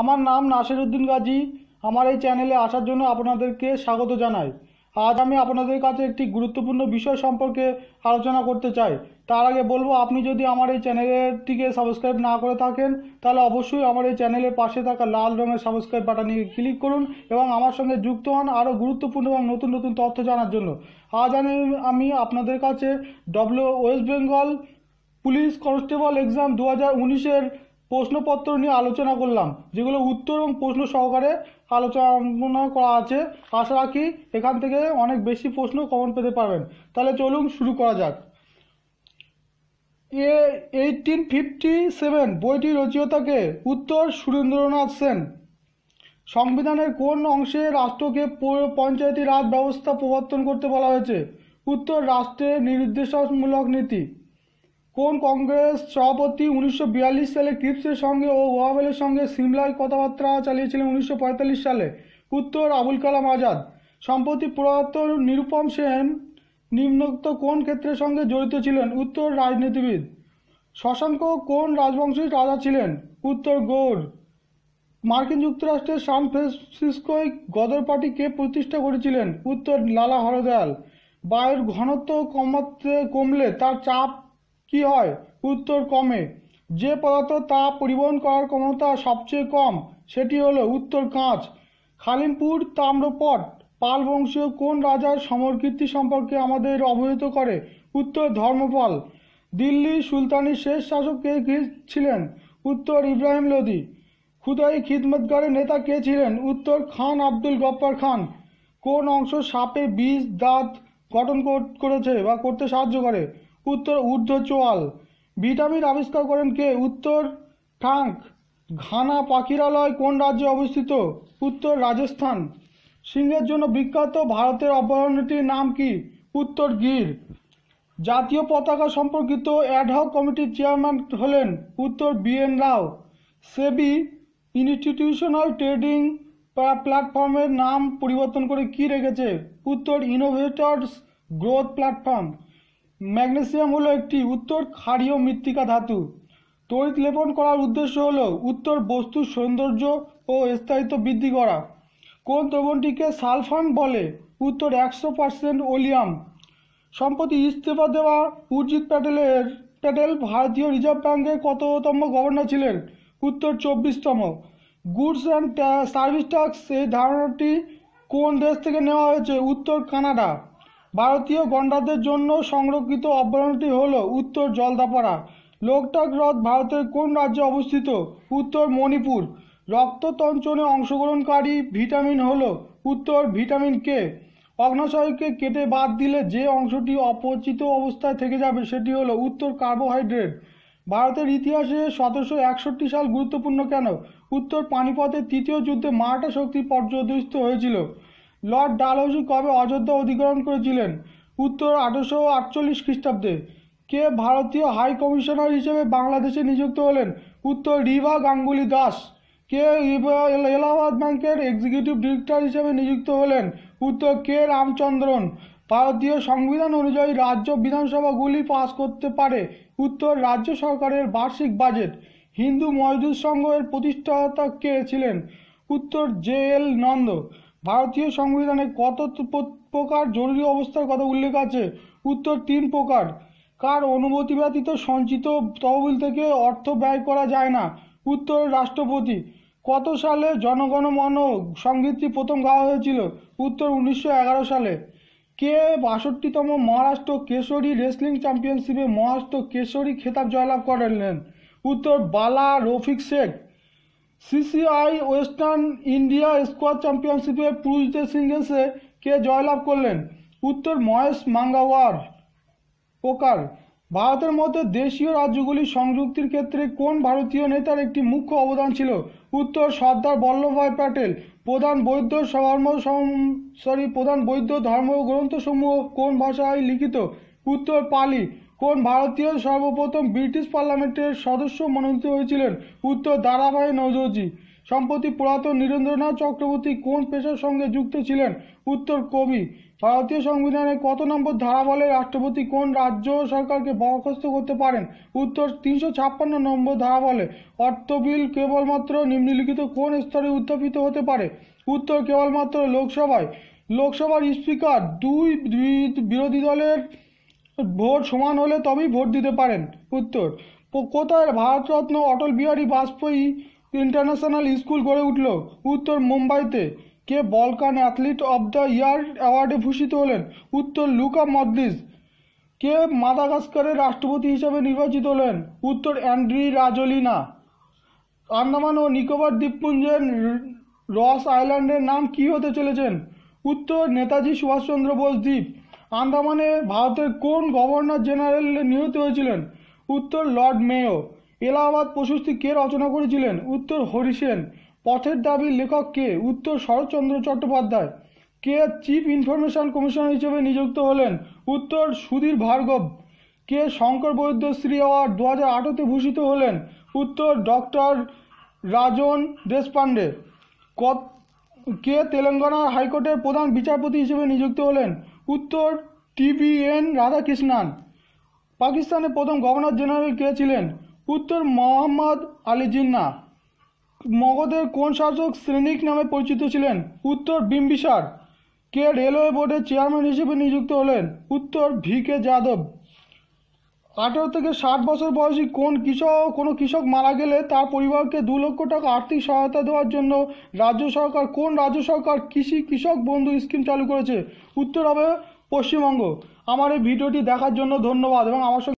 আমার নাম নাসির উদ্দিন গাজী আমার এই চ্যানেলে আসার জন্য আপনাদেরকে স্বাগত জানাই আজ আমি আপনাদের কাছে একটি গুরুত্বপূর্ণ বিষয় সম্পর্কে আলোচনা করতে চাই তার আগে বলবো আপনি যদি আমার এই চ্যানেলটিকে সাবস্ক্রাইব না করে থাকেন তাহলে অবশ্যই আমার এই চ্যানেলের পাশে থাকা লাল রঙের সাবস্ক্রাইব বাটনে ক্লিক করুন এবং আমার সঙ্গে যুক্ত হন আরও গুরুত্বপূর্ণ এবং নতুন নতুন তথ্য জানার জন্য আজ আমি আমি আপনাদের কাছে W West Bengal police constable exam দু হাজার উনিশের প্রশ্নপত্র নিয়ে আলোচনা করলাম যেগুলো উত্তর এবং প্রশ্ন সহকারে আলোচনা করা আছে আশা রাখি এখান থেকে অনেক বেশি প্রশ্ন কমন পেতে পারবেন তাহলে চলুন শুরু করা যাক এ এইটিন ফিফটি সেভেন বইটির রচিয়তাকে উত্তর সুরেন্দ্রনাথ সেন সংবিধানের কোন অংশে রাষ্ট্রকে পঞ্চায়েতি রাজ ব্যবস্থা প্রবর্তন করতে বলা হয়েছে উত্তর রাষ্ট্রের নির্দেশমূলক নীতি কোন কংগ্রেস সভাপতি উনিশশো সালে ক্রিপসের সঙ্গে ও ওয়াবেলের সঙ্গে সিমলায় কথাবার্তা চালিয়েছিলেন উনিশশো সালে উত্তর আবুল কালাম আজাদ সম্প্রতি প্রয়াত নিরুপম সেন নিম্নোক্ত কোন ক্ষেত্রের সঙ্গে জড়িত ছিলেন উত্তর রাজনীতিবিদ শশাঙ্ক কোন রাজবংশী রাজা ছিলেন উত্তর গৌড় মার্কিন যুক্তরাষ্ট্রের সান ফ্রান্সিসকোয় গদর পার্টি কে প্রতিষ্ঠা করেছিলেন উত্তর লালা হরদয়াল বায়ুর ঘনত্ব কমাতে কমলে তার চাপ কি হয় উত্তর কমে যে পদার্থ তা পরিবহন করার ক্ষমতা সবচেয়ে কম সেটি হলো উত্তর কাঁচ খালিমপুর তাম্রপট পাল বংশীয় কোন রাজার সমরকীর্তি সম্পর্কে আমাদের অবহিত করে উত্তর ধর্মপাল দিল্লি সুলতানির শেষ শাসক কে ছিলেন উত্তর ইব্রাহিম লোদি খুদাই খিদমতগারের নেতা কে ছিলেন উত্তর খান আব্দুল গপ্পার খান কোন অংশ সাপে বীজ দাঁত গঠন করেছে বা করতে সাহায্য করে উত্তর ঊর্ধ্ব চোয়াল ভিটামিন আবিষ্কার করেন কে উত্তর টাঙ্ক ঘানা পাখিরালয় কোন রাজ্যে অবস্থিত উত্তর রাজস্থান সিংহের জন্য বিখ্যাত ভারতের অভয়ারণ্যটির নাম কি উত্তর গির জাতীয় পতাকা সম্পর্কিত অ্যাডহক কমিটির চেয়ারম্যান হলেন উত্তর BN Rao SEBI institutional trading প্ল্যাটফর্মের নাম পরিবর্তন করে কি রেখেছে উত্তর ইনোভেটরস গ্রোথ প্ল্যাটফর্ম ম্যাগনেসিয়াম হলো একটি উত্তর ক্ষারীয় মৃত্তিকা ধাতু তড়িৎ লেপন করার উদ্দেশ্য হলো উত্তর বস্তুর সৌন্দর্য ও স্থায়িত্ব বৃদ্ধি করা কোন দ্রবণটিকে সালফান বলে উত্তর একশো পার্সেন্ট ওলিয়াম সম্প্রতি ইস্তফা দেওয়া উর্জিৎ প্যাটেলের প্যাটেল ভারতীয় রিজার্ভ ব্যাঙ্কের কততম গভর্নর ছিলেন উত্তর চব্বিশতম গুডস অ্যান্ড সার্ভিস ট্যাক্স এই ধারণাটি কোন দেশ থেকে নেওয়া হয়েছে উত্তর কানাডা ভারতীয় গন্ডাদের জন্য সংরক্ষিত অভয়ারণ্যটি হল উত্তর জলদাপাড়া লোকটাক হ্রদ ভারতের কোন রাজ্যে অবস্থিত উত্তর মণিপুর রক্ততঞ্চনে অংশগ্রহণকারী ভিটামিন হল উত্তর ভিটামিন কে অগ্নাশয়কে কেটে বাদ দিলে যে অংশটি অপরিচিত অবস্থায় থেকে যাবে সেটি হলো উত্তর কার্বোহাইড্রেট ভারতের ইতিহাসে সতেরোশো একষট্টি সাল গুরুত্বপূর্ণ কেন উত্তর পানিপথের তৃতীয় যুদ্ধে মারাঠা শক্তি পর্যদস্ত হয়েছিল লর্ড ডালহৌসি কবে অযোধ্যা অধিগ্রহণ করেছিলেন উত্তর আঠারোশো আটচল্লিশ খ্রিস্টাব্দে কে ভারতীয় হাই কমিশনার হিসেবে বাংলাদেশে নিযুক্ত হলেন উত্তর রিভা গাঙ্গুলি দাস কে এলাহাবাদ ব্যাংকের এক্সিকিউটিভ ডিরেক্টর হিসেবে নিযুক্ত হলেন উত্তর কে রামচন্দ্রন ভারতীয় সংবিধান অনুযায়ী রাজ্য বিধানসভাগুলি পাশ করতে পারে উত্তর রাজ্য সরকারের বার্ষিক বাজেট হিন্দু মজদুর সংঘের প্রতিষ্ঠাতা কে ছিলেন উত্তর জে এল নন্দ ভারতীয় সংবিধানে কত প্রকার জরুরি অবস্থার কথা উল্লেখ আছে উত্তর তিন প্রকার কার অনুমতি ব্যতীত সঞ্চিত তহবিল থেকে অর্থ ব্যয় করা যায় না উত্তর রাষ্ট্রপতি কত সালে জনগণ মন সংগীতটি প্রথম গাওয়া হয়েছিল উত্তর উনিশশো সালে কে বাষট্টিতম মহারাষ্ট্র কেশরী রেসলিং চ্যাম্পিয়নশিপে মহারাষ্ট্র কেশরী খেতাব জয়লাভ করলেন উত্তর Bala Rafiq Shaikh CCI Western India squad চ্যাম্পিয়নশিপে পুরুষদের সিঙ্গেলসে কে জয়লাভ করলেন উত্তর মহেশ মাঙ্গাওয়ার পোকার ভারতের মধ্যে দেশীয় রাজ্যগুলির সংযুক্তির ক্ষেত্রে কোন ভারতীয় নেতার একটি মুখ্য অবদান ছিল উত্তর সর্দার বল্লভভাই প্যাটেল প্রধান বৈদ্য ধর্ম সরি প্রধান বৈদ্য ধর্মগ্রন্থসমূহ কোন ভাষায় লিখিত উত্তর পালি কোন ভারতীয় সর্বপ্রথম ব্রিটিশ পার্লামেন্টের সদস্য মনোনীত হয়েছিলেন উত্তর দারাভাই নজরজি সম্প্রতি পুরাতন নীরেন্দ্রনাথ চক্রবর্তী কোন পেশার সঙ্গে যুক্ত ছিলেন উত্তর কবি ভারতীয় সংবিধানের কত নম্বর ধারা বলে রাষ্ট্রপতি কোন রাজ্য সরকারকে বরখাস্ত করতে পারেন উত্তর তিনশো ছাপ্পান্ন নম্বর ধারা বলে অর্থ বিল কেবলমাত্র নিম্নলিখিত কোন স্তরে উত্থাপিত হতে পারে উত্তর কেবলমাত্র লোকসভায় লোকসভার স্পিকার দুই বিরোধী দলের ভোট সমান হলে তবেই ভোট দিতে পারেন উত্তর কোথায় ভারতরত্ন অটল বিহারী বাজপেয়ী ইন্টারন্যাশনাল স্কুল গড়ে উঠল উত্তর মুম্বাইতে কে Balkan athlete of the year অ্যাওয়ার্ডে ভূষিত হলেন উত্তর লুকা মদ্রিস কে মাদাগাস্কারের রাষ্ট্রপতি হিসেবে নির্বাচিত হলেন উত্তর অ্যান্ড্রি রাজলিনা আন্দামান ও নিকোবর দ্বীপপুঞ্জের রস আইল্যান্ডের নাম কি হতে চলেছেন উত্তর নেতাজি সুভাষচন্দ্র বোস দ্বীপ আন্দামানে ভারতের কোন গভর্নর জেনারেল নিহত হয়েছিলেন উত্তর লর্ড মেয়ো এলাহাবাদ প্রশস্তি কে রচনা করেছিলেন উত্তর হরিসেন পথের দাবি লেখক কে উত্তর শরৎচন্দ্র চট্টোপাধ্যায় কে চিফ ইনফরমেশন কমিশনার হিসেবে নিযুক্ত হলেন উত্তর সুধীর ভার্গব কে শঙ্কর বৈদ্য শ্রী অ্যাওয়ার্ড দু হাজার আঠেরোতে ভূষিত হলেন উত্তর ডক্টর রাজন দেশপাণ্ডে কে তেলেঙ্গানা হাইকোর্টের প্রধান বিচারপতি হিসেবে নিযুক্ত হলেন উত্তর টিবিএন রাধাকৃষ্ণান পাকিস্তানের প্রথম গভর্নর জেনারেল কে ছিলেন উত্তর মোহাম্মদ আলী জিন্না মগধের কোন শাসক শ্রেণিক নামে পরিচিত ছিলেন উত্তর বিম্বিসার কে রেলওয়ে বোর্ডের চেয়ারম্যান হিসেবে নিযুক্ত হলেন উত্তর ভি কে যাদব আঠেরো থেকে ষাট বছর বয়সী কোন কৃষক কোনো কৃষক মারা গেলে তার পরিবারকে দু লক্ষ টাকা আর্থিক সহায়তা দেওয়ার জন্য রাজ্য সরকার কোন রাজ্য সরকার কৃষি কৃষক বন্ধু স্কিম চালু করেছে উত্তর হবে পশ্চিমবঙ্গ আমার এই ভিডিওটি দেখার জন্য ধন্যবাদ এবং আমার সঙ্গে